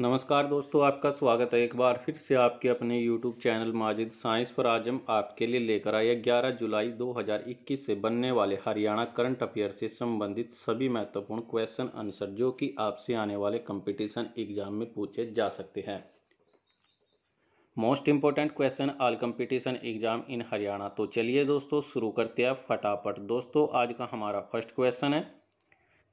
नमस्कार दोस्तों आपका स्वागत है एक बार फिर से आपके अपने YouTube चैनल माजिद साइंस पर आज हम आपके लिए लेकर आए 11 जुलाई 2021 से बनने वाले हरियाणा करंट अफेयर से संबंधित सभी महत्वपूर्ण क्वेश्चन आंसर जो कि आपसे आने वाले कंपटीशन एग्जाम में पूछे जा सकते हैं most important question all competition exam in Haryana तो चलिए दोस्तों शुरू करते हैं फटाफट दोस्तों आज का हमारा फर्स्ट क्वेश्चन है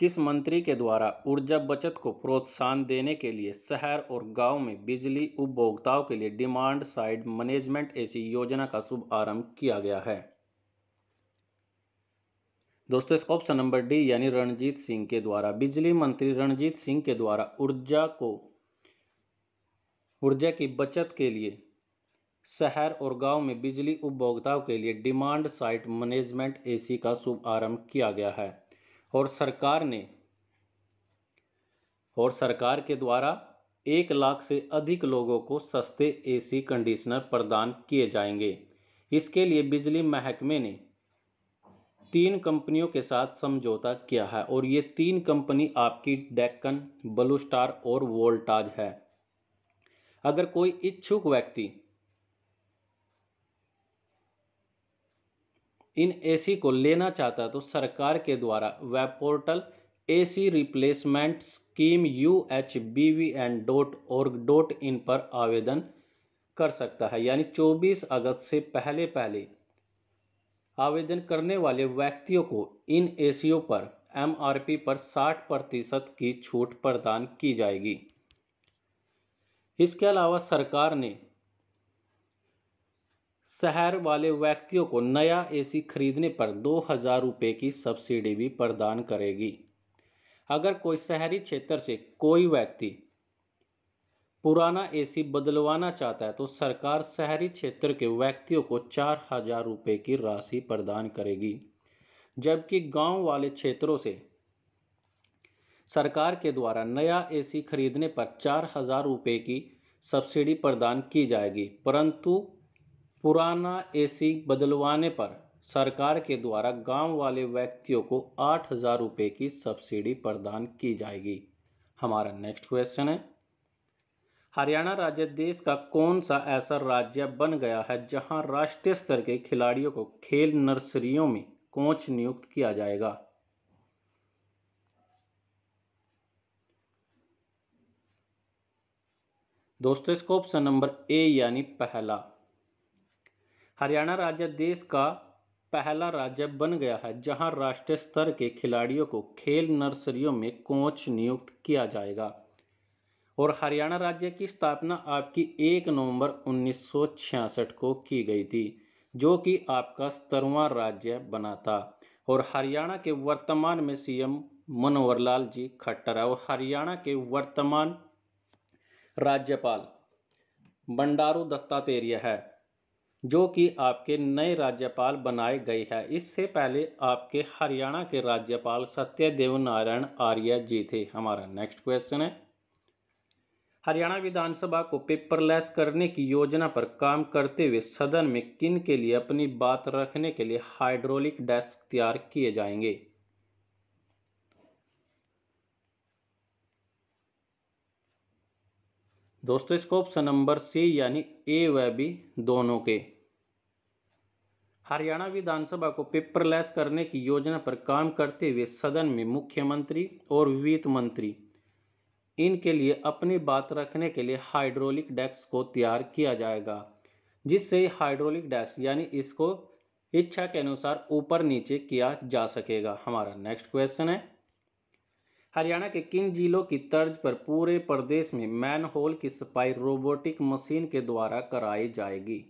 किस मंत्री के द्वारा ऊर्जा बचत को प्रोत्साहन देने के लिए शहर और गांव में बिजली उपभोक्ताओं के लिए डिमांड साइड मैनेजमेंट ऐसी योजना का शुभारंभ किया गया है दोस्तों इसका ऑप्शन नंबर डी यानी रणजीत सिंह के द्वारा बिजली मंत्री रणजीत सिंह के द्वारा ऊर्जा को ऊर्जा की बचत के लिए शहर और गांव में बिजली उपभोक्ताओं के लिए डिमांड साइट मैनेजमेंट एसी का शुभारंभ किया गया है और सरकार ने और सरकार के द्वारा एक लाख से अधिक लोगों को सस्ते एसी कंडीशनर प्रदान किए जाएंगे इसके लिए बिजली महकमे ने तीन कंपनियों के साथ समझौता किया है और ये तीन कंपनी आपकी डेक्कन ब्लू स्टार और वोल्टाज है अगर कोई इच्छुक व्यक्ति इन एसी को लेना चाहता है तो सरकार के द्वारा web portal A C replacement scheme U H B V N dot org dot in पर आवेदन कर सकता है यानी 24 अगस्त से पहले पहले आवेदन करने वाले व्यक्तियों को इन एसीओ पर एमआरपी पर 60 प्रतिशत की छूट प्रदान की जाएगी इसके अलावा सरकार ने शहर वाले व्यक्तियों को नया एसी खरीदने पर दो हज़ार रुपये की सब्सिडी भी प्रदान करेगी अगर कोई शहरी क्षेत्र से कोई व्यक्ति पुराना एसी बदलवाना चाहता है तो सरकार शहरी क्षेत्र के व्यक्तियों को चार हज़ार रुपये की राशि प्रदान करेगी जबकि गांव वाले क्षेत्रों से सरकार के द्वारा नया एसी खरीदने पर चार हज़ार रुपये की सब्सिडी प्रदान की जाएगी परंतु पुराना एसी बदलवाने पर सरकार के द्वारा गांव वाले व्यक्तियों को आठ हज़ार रुपये की सब्सिडी प्रदान की जाएगी हमारा नेक्स्ट क्वेश्चन है हरियाणा राज्य देश का कौन सा ऐसा राज्य बन गया है जहां राष्ट्रीय स्तर के खिलाड़ियों को खेल नर्सरियों में कोच नियुक्त किया जाएगा दोस्तों इसका ऑप्शन नंबर ए यानी पहला हरियाणा राज्य देश का पहला राज्य बन गया है जहां राष्ट्रीय स्तर के खिलाड़ियों को खेल नर्सरियों में कोच नियुक्त किया जाएगा और हरियाणा राज्य की स्थापना आपकी 1 नवंबर 1966 को की गई थी जो कि आपका सत्रवा राज्य बना था और हरियाणा के वर्तमान में सीएम मनोहर लाल जी खट्टर है और हरियाणा के वर्तमान राज्यपाल बंडारू दत्तात्रेय है जो कि आपके नए राज्यपाल बनाए गए हैं इससे पहले आपके हरियाणा के राज्यपाल सत्यदेव नारायण आर्य जी थे हमारा नेक्स्ट क्वेश्चन है हरियाणा विधानसभा को पेपरलेस करने की योजना पर काम करते हुए सदन में किन के लिए अपनी बात रखने के लिए हाइड्रोलिक डेस्क तैयार किए जाएंगे दोस्तों इसको ऑप्शन नंबर सी यानी ए व बी दोनों के हरियाणा विधानसभा को पेपरलेस करने की योजना पर काम करते हुए सदन में मुख्यमंत्री और वित्त मंत्री इनके लिए अपनी बात रखने के लिए हाइड्रोलिक डेस्क को तैयार किया जाएगा जिससे हाइड्रोलिक डेस्क यानी इसको इच्छा के अनुसार ऊपर नीचे किया जा सकेगा हमारा नेक्स्ट क्वेश्चन है हरियाणा के किन जिलों की तर्ज पर पूरे प्रदेश में मैन होल की सफाई रोबोटिक मशीन के द्वारा कराई जाएगी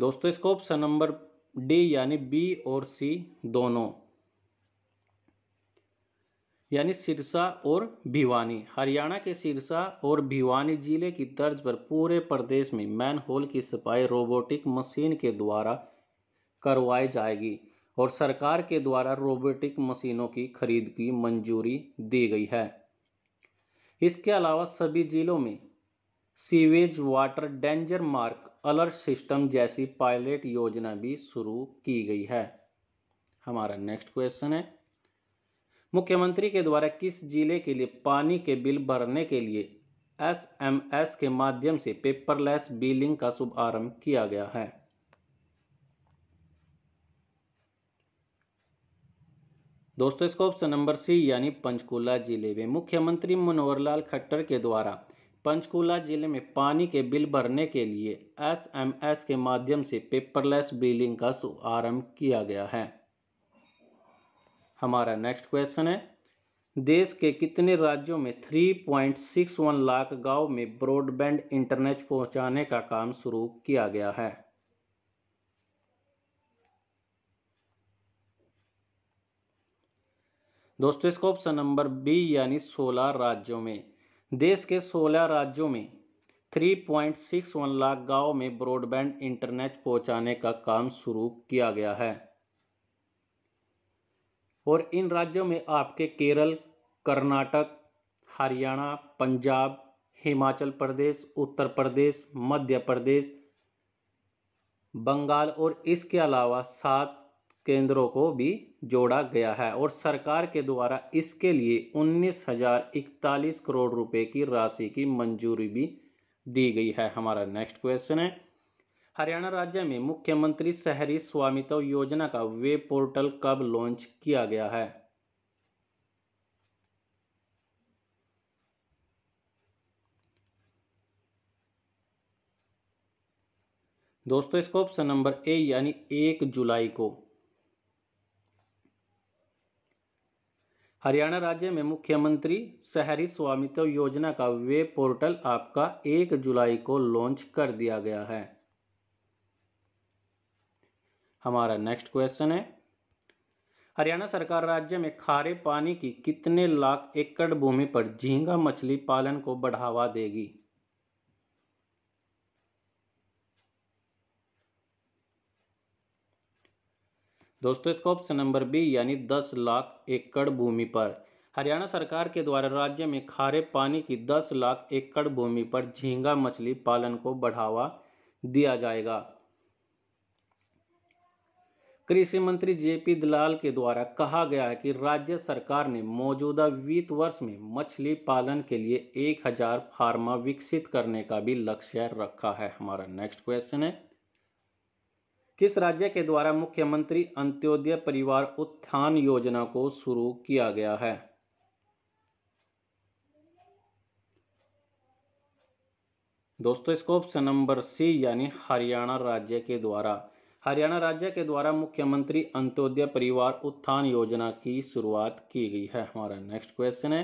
दोस्तों इसको ऑप्शन नंबर डी यानी बी और सी दोनों यानी सिरसा और भिवानी हरियाणा के सिरसा और भिवानी जिले की तर्ज पर पूरे प्रदेश में मैन होल की सफाई रोबोटिक मशीन के द्वारा करवाई जाएगी और सरकार के द्वारा रोबोटिक मशीनों की खरीद की मंजूरी दी गई है इसके अलावा सभी जिलों में sewage water danger mark alert system जैसी पायलट योजना भी शुरू की गई है हमारा नेक्स्ट क्वेश्चन है मुख्यमंत्री के द्वारा किस जिले के लिए पानी के बिल भरने के लिए एसएमएस के माध्यम से पेपरलेस बिलिंग का शुभारंभ किया गया है दोस्तों इसका ऑप्शन नंबर सी यानी पंचकुला जिले में मुख्यमंत्री मनोहर लाल खट्टर के द्वारा पंचकूला जिले में पानी के बिल भरने के लिए एसएमएस के माध्यम से पेपरलेस बिलिंग का शुभारंभ किया गया है हमारा नेक्स्ट क्वेश्चन है देश के कितने राज्यों में 3.61 लाख गांव में ब्रॉडबैंड इंटरनेट पहुंचाने का काम शुरू किया गया है दोस्तों इसका ऑप्शन नंबर बी यानी 16 राज्यों में देश के 16 राज्यों में 3.61 लाख गांव में ब्रॉडबैंड इंटरनेट पहुंचाने का काम शुरू किया गया है और इन राज्यों में आपके केरल कर्नाटक हरियाणा पंजाब हिमाचल प्रदेश उत्तर प्रदेश मध्य प्रदेश बंगाल और इसके अलावा सात केंद्रों को भी जोड़ा गया है और सरकार के द्वारा इसके लिए उन्नीस हजार इकतालीस करोड़ रुपए की राशि की मंजूरी भी दी गई है हमारा नेक्स्ट क्वेश्चन है हरियाणा राज्य में मुख्यमंत्री शहरी स्वामित्व योजना का वेब पोर्टल कब लॉन्च किया गया है दोस्तों इसको ऑप्शन नंबर ए यानी एक जुलाई को हरियाणा राज्य में मुख्यमंत्री शहरी स्वामित्व योजना का वेब पोर्टल आपका एक जुलाई को लॉन्च कर दिया गया है हमारा नेक्स्ट क्वेश्चन है हरियाणा सरकार राज्य में खारे पानी की कितने लाख एकड़ भूमि पर झींगा मछली पालन को बढ़ावा देगी दोस्तों इसका ऑप्शन नंबर बी यानी दस लाख एकड़ भूमि पर हरियाणा सरकार के द्वारा राज्य में खारे पानी की दस लाख एकड़ भूमि पर झींगा मछली पालन को बढ़ावा दिया जाएगा कृषि मंत्री जेपी दलाल के द्वारा कहा गया है कि राज्य सरकार ने मौजूदा वित्त वर्ष में मछली पालन के लिए 1000 फार्मा विकसित करने का भी लक्ष्य रखा है हमारा नेक्स्ट क्वेश्चन है किस राज्य के द्वारा मुख्यमंत्री अंत्योदय परिवार उत्थान योजना को शुरू किया गया है दोस्तों इसको ऑप्शन नंबर सी यानी हरियाणा राज्य के द्वारा हरियाणा राज्य के द्वारा मुख्यमंत्री अंत्योदय परिवार उत्थान योजना की शुरुआत की गई है हमारा नेक्स्ट क्वेश्चन है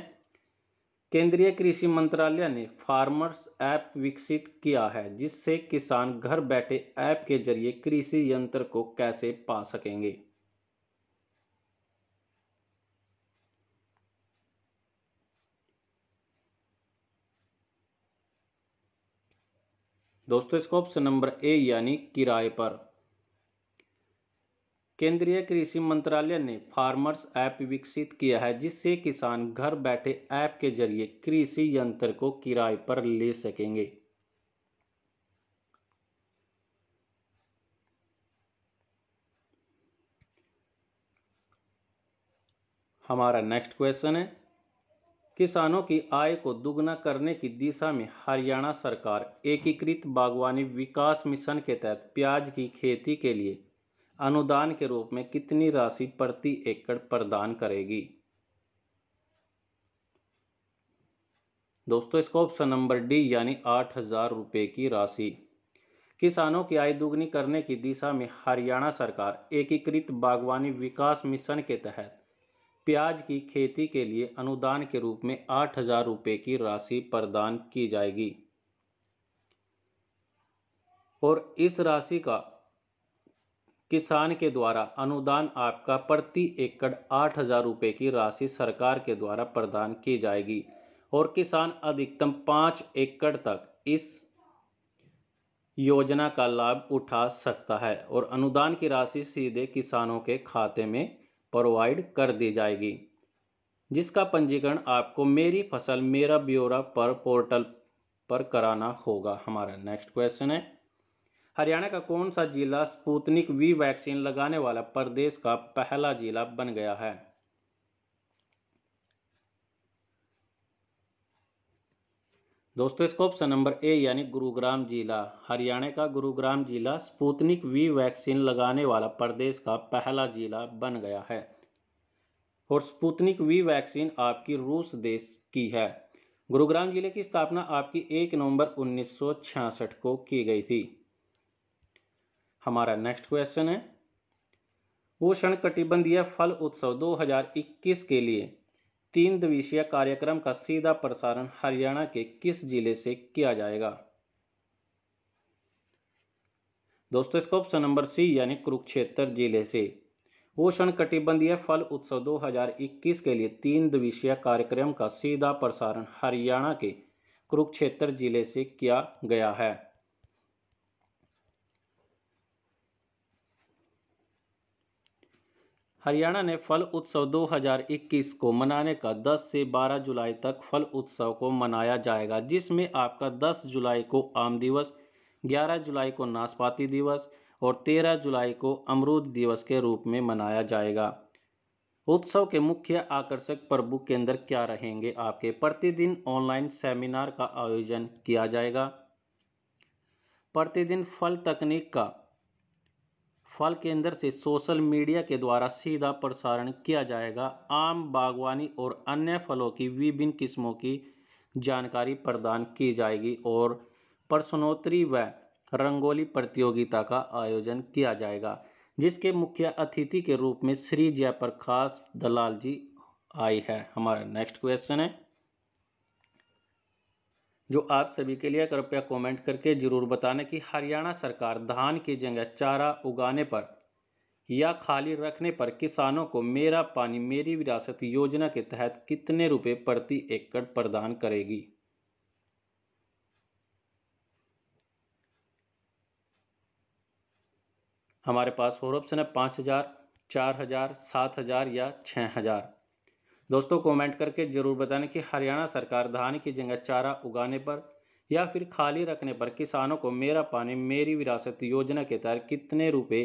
केंद्रीय कृषि मंत्रालय ने फार्मर्स ऐप विकसित किया है जिससे किसान घर बैठे ऐप के जरिए कृषि यंत्र को कैसे पा सकेंगे दोस्तों इसका ऑप्शन नंबर ए यानी किराए पर केंद्रीय कृषि मंत्रालय ने फार्मर्स ऐप विकसित किया है जिससे किसान घर बैठे ऐप के जरिए कृषि यंत्र को किराए पर ले सकेंगे हमारा नेक्स्ट क्वेश्चन है किसानों की आय को दुगना करने की दिशा में हरियाणा सरकार एकीकृत बागवानी विकास मिशन के तहत प्याज की खेती के लिए अनुदान के रूप में कितनी राशि प्रति एकड़ प्रदान करेगी दोस्तों इसको ऑप्शन नंबर डी यानी आठ हजार रुपये की राशि किसानों की आय दुगनी करने की दिशा में हरियाणा सरकार एकीकृत बागवानी विकास मिशन के तहत प्याज की खेती के लिए अनुदान के रूप में आठ हजार रुपये की राशि प्रदान की जाएगी और इस राशि का किसान के द्वारा अनुदान आपका प्रति एकड़ आठ हजार रुपये की राशि सरकार के द्वारा प्रदान की जाएगी और किसान अधिकतम पाँच एकड़ तक इस योजना का लाभ उठा सकता है और अनुदान की राशि सीधे किसानों के खाते में प्रोवाइड कर दी जाएगी जिसका पंजीकरण आपको मेरी फसल मेरा ब्यौरा पर पोर्टल पर कराना होगा हमारा नेक्स्ट क्वेश्चन है हरियाणा का कौन सा जिला स्पुतनिक वी वैक्सीन लगाने वाला प्रदेश का पहला जिला बन गया है दोस्तों इसका ऑप्शन नंबर ए यानी गुरुग्राम जिला हरियाणा का गुरुग्राम जिला स्पुतनिक वी वैक्सीन लगाने वाला प्रदेश का पहला जिला बन गया है और स्पुतनिक वी वैक्सीन आपकी रूस देश की है गुरुग्राम जिले की स्थापना आपकी एक नवंबर 1966 को की गई थी हमारा नेक्स्ट क्वेश्चन है उष्ण कटिबंधीय फल उत्सव 2021 के लिए तीन दिवसीय कार्यक्रम का सीधा प्रसारण हरियाणा के किस जिले से किया जाएगा दोस्तों इसका ऑप्शन नंबर सी यानी कुरुक्षेत्र जिले से उष्ण कटिबंधीय फल उत्सव 2021 के लिए तीन दिवसीय कार्यक्रम का सीधा प्रसारण हरियाणा के कुरुक्षेत्र जिले से किया गया है हरियाणा ने फल उत्सव 2021 को मनाने का 10 से 12 जुलाई तक फल उत्सव को मनाया जाएगा जिसमें आपका 10 जुलाई को आम दिवस 11 जुलाई को नाशपाती दिवस और 13 जुलाई को अमरूद दिवस के रूप में मनाया जाएगा उत्सव के मुख्य आकर्षक प्रभु केंद्र क्या रहेंगे आपके प्रतिदिन ऑनलाइन सेमिनार का आयोजन किया जाएगा प्रतिदिन फल तकनीक का फल केंद्र से सोशल मीडिया के द्वारा सीधा प्रसारण किया जाएगा आम बागवानी और अन्य फलों की विभिन्न किस्मों की जानकारी प्रदान की जाएगी और प्रश्नोत्तरी व रंगोली प्रतियोगिता का आयोजन किया जाएगा जिसके मुख्य अतिथि के रूप में श्री जयप्रकाश दलाल जी आई है हमारा नेक्स्ट क्वेश्चन है जो आप सभी के लिए कृपया कमेंट करके ज़रूर बताने कि हरियाणा सरकार धान की जगह चारा उगाने पर या खाली रखने पर किसानों को मेरा पानी मेरी विरासत योजना के तहत कितने रुपए प्रति एकड़ प्रदान करेगी हमारे पास और ऑप्शन है पाँच हज़ार चार हज़ार सात हज़ार या छः हज़ार दोस्तों कमेंट करके ज़रूर बताने कि हरियाणा सरकार धान की जगह चारा उगाने पर या फिर खाली रखने पर किसानों को मेरा पानी मेरी विरासत योजना के तहत कितने रुपए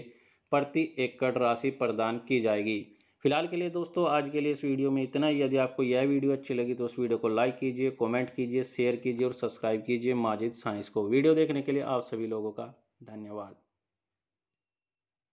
प्रति एकड़ राशि प्रदान की जाएगी फिलहाल के लिए दोस्तों आज के लिए इस वीडियो में इतना ही यदि आपको यह वीडियो अच्छी लगी तो उस वीडियो को लाइक कीजिए कमेंट कीजिए शेयर कीजिए और सब्सक्राइब कीजिए माजिद साइंस को वीडियो देखने के लिए आप सभी लोगों का धन्यवाद